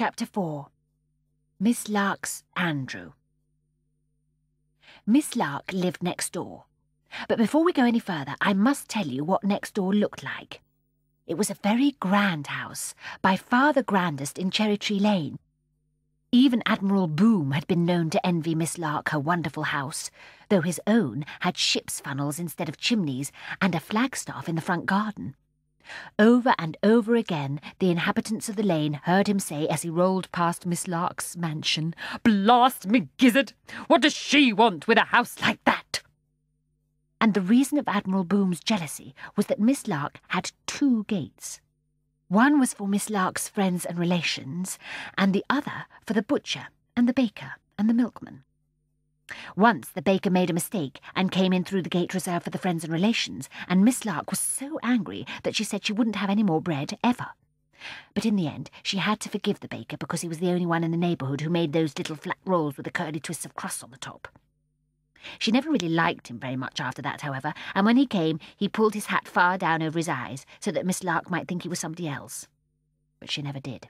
Chapter 4 Miss Lark's Andrew. Miss Lark lived next door. But before we go any further, I must tell you what next door looked like. It was a very grand house, by far the grandest in Cherry Tree Lane. Even Admiral Boom had been known to envy Miss Lark her wonderful house, though his own had ship's funnels instead of chimneys and a flagstaff in the front garden. Over and over again the inhabitants of the lane heard him say as he rolled past Miss Lark's mansion, Blast me gizzard! What does she want with a house like that? And the reason of Admiral Boom's jealousy was that Miss Lark had two gates. One was for Miss Lark's friends and relations, and the other for the butcher and the baker and the milkman. Once the baker made a mistake and came in through the gate reserved for the friends and relations, and Miss Lark was so angry that she said she wouldn't have any more bread ever. But in the end, she had to forgive the baker because he was the only one in the neighbourhood who made those little flat rolls with the curly twists of crust on the top. She never really liked him very much after that, however, and when he came, he pulled his hat far down over his eyes so that Miss Lark might think he was somebody else. But she never did.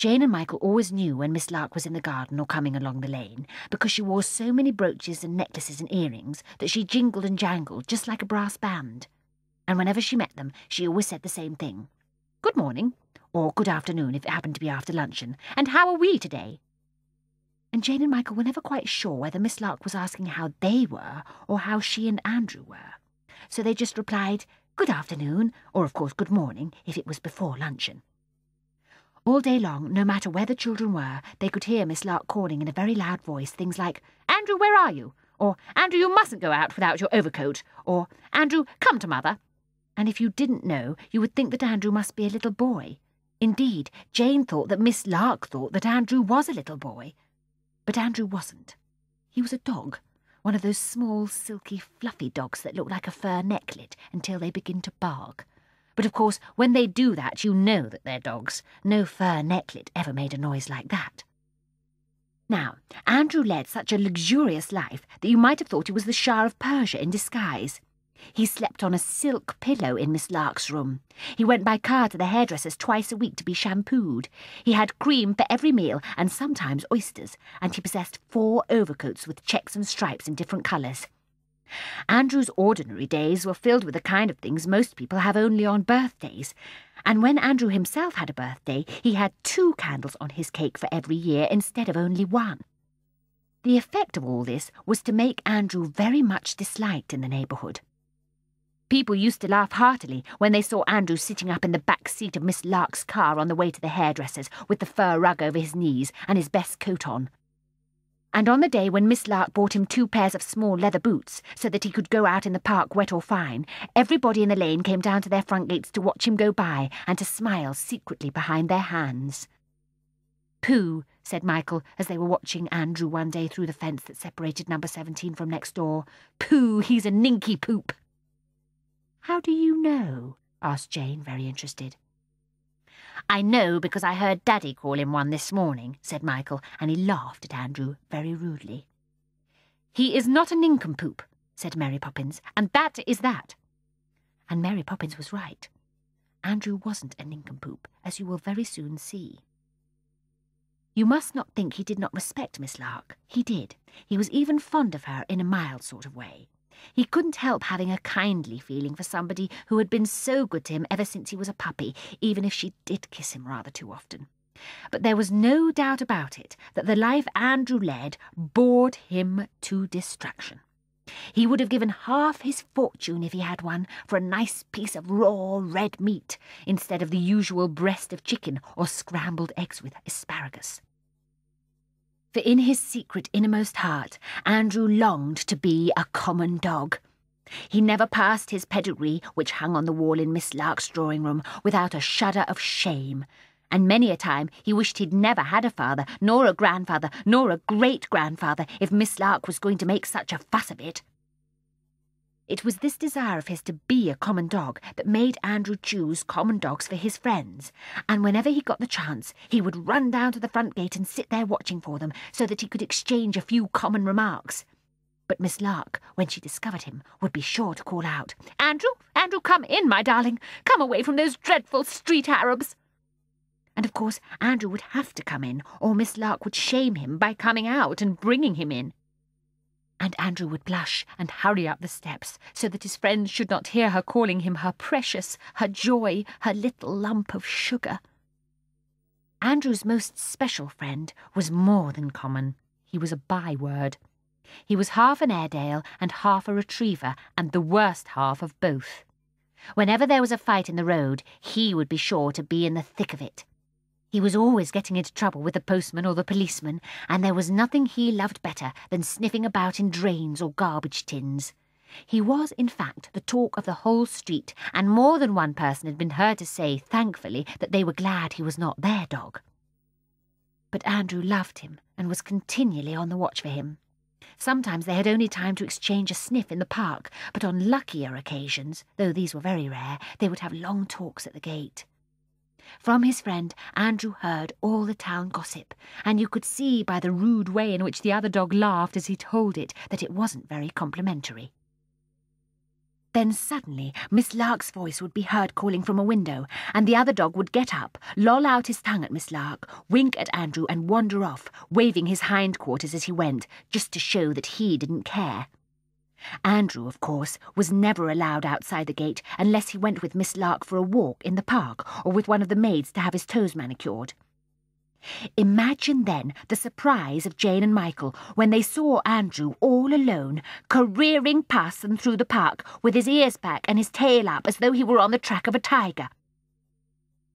Jane and Michael always knew when Miss Lark was in the garden or coming along the lane, because she wore so many brooches and necklaces and earrings that she jingled and jangled just like a brass band. And whenever she met them, she always said the same thing. Good morning, or good afternoon if it happened to be after luncheon, and how are we today? And Jane and Michael were never quite sure whether Miss Lark was asking how they were or how she and Andrew were. So they just replied, good afternoon, or of course good morning if it was before luncheon. All day long, no matter where the children were, they could hear Miss Lark calling in a very loud voice things like, Andrew, where are you? Or, Andrew, you mustn't go out without your overcoat. Or, Andrew, come to mother. And if you didn't know, you would think that Andrew must be a little boy. Indeed, Jane thought that Miss Lark thought that Andrew was a little boy. But Andrew wasn't. He was a dog, one of those small, silky, fluffy dogs that look like a fur necklet until they begin to bark. But of course, when they do that, you know that they're dogs. No fur necklet ever made a noise like that. Now, Andrew led such a luxurious life that you might have thought he was the Shah of Persia in disguise. He slept on a silk pillow in Miss Lark's room. He went by car to the hairdresser's twice a week to be shampooed. He had cream for every meal and sometimes oysters, and he possessed four overcoats with checks and stripes in different colours. Andrew's ordinary days were filled with the kind of things most people have only on birthdays, and when Andrew himself had a birthday, he had two candles on his cake for every year instead of only one. The effect of all this was to make Andrew very much disliked in the neighbourhood. People used to laugh heartily when they saw Andrew sitting up in the back seat of Miss Lark's car on the way to the hairdresser's with the fur rug over his knees and his best coat on and on the day when Miss Lark bought him two pairs of small leather boots so that he could go out in the park wet or fine, everybody in the lane came down to their front gates to watch him go by and to smile secretly behind their hands. Pooh, said Michael as they were watching Andrew one day through the fence that separated number 17 from next door. Pooh, he's a poop." How do you know? asked Jane, very interested. I know because I heard Daddy call him one this morning, said Michael, and he laughed at Andrew very rudely. He is not a nincompoop, said Mary Poppins, and that is that. And Mary Poppins was right. Andrew wasn't a nincompoop, as you will very soon see. You must not think he did not respect Miss Lark. He did. He was even fond of her in a mild sort of way. He couldn't help having a kindly feeling for somebody who had been so good to him ever since he was a puppy, even if she did kiss him rather too often. But there was no doubt about it that the life Andrew led bored him to distraction. He would have given half his fortune, if he had one, for a nice piece of raw red meat, instead of the usual breast of chicken or scrambled eggs with asparagus for in his secret innermost heart, Andrew longed to be a common dog. He never passed his pedigree, which hung on the wall in Miss Lark's drawing room, without a shudder of shame, and many a time he wished he'd never had a father, nor a grandfather, nor a great grandfather, if Miss Lark was going to make such a fuss of it. It was this desire of his to be a common dog that made Andrew choose common dogs for his friends, and whenever he got the chance, he would run down to the front gate and sit there watching for them so that he could exchange a few common remarks. But Miss Lark, when she discovered him, would be sure to call out, Andrew, Andrew, come in, my darling. Come away from those dreadful street Arabs. And of course, Andrew would have to come in, or Miss Lark would shame him by coming out and bringing him in and Andrew would blush and hurry up the steps so that his friends should not hear her calling him her precious, her joy, her little lump of sugar. Andrew's most special friend was more than common. He was a byword. He was half an Airedale and half a retriever, and the worst half of both. Whenever there was a fight in the road, he would be sure to be in the thick of it, he was always getting into trouble with the postman or the policeman, and there was nothing he loved better than sniffing about in drains or garbage tins. He was, in fact, the talk of the whole street, and more than one person had been heard to say, thankfully, that they were glad he was not their dog. But Andrew loved him and was continually on the watch for him. Sometimes they had only time to exchange a sniff in the park, but on luckier occasions, though these were very rare, they would have long talks at the gate. From his friend, Andrew heard all the town gossip, and you could see by the rude way in which the other dog laughed as he told it that it wasn't very complimentary. Then suddenly Miss Lark's voice would be heard calling from a window, and the other dog would get up, loll out his tongue at Miss Lark, wink at Andrew, and wander off, waving his hindquarters as he went, just to show that he didn't care. Andrew, of course, was never allowed outside the gate unless he went with Miss Lark for a walk in the park or with one of the maids to have his toes manicured. Imagine then the surprise of Jane and Michael when they saw Andrew all alone, careering past them through the park with his ears back and his tail up as though he were on the track of a tiger.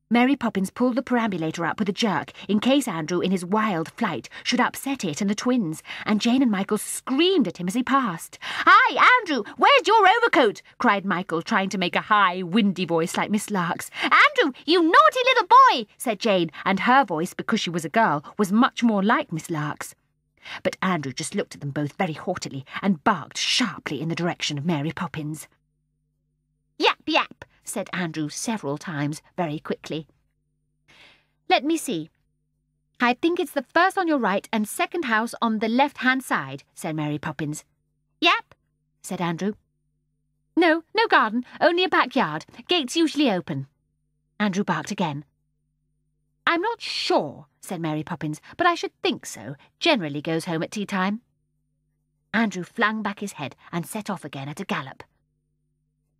Mary Poppins pulled the perambulator up with a jerk in case Andrew, in his wild flight, should upset it and the twins, and Jane and Michael screamed at him as he passed. Hi, Andrew, where's your overcoat? cried Michael, trying to make a high, windy voice like Miss Lark's. Andrew, you naughty little boy, said Jane, and her voice, because she was a girl, was much more like Miss Lark's. But Andrew just looked at them both very haughtily and barked sharply in the direction of Mary Poppins. Biap, said Andrew several times, very quickly. Let me see. I think it's the first on your right and second house on the left-hand side, said Mary Poppins. Yap, said Andrew. No, no garden, only a backyard. Gates usually open. Andrew barked again. I'm not sure, said Mary Poppins, but I should think so. Generally goes home at tea time. Andrew flung back his head and set off again at a gallop.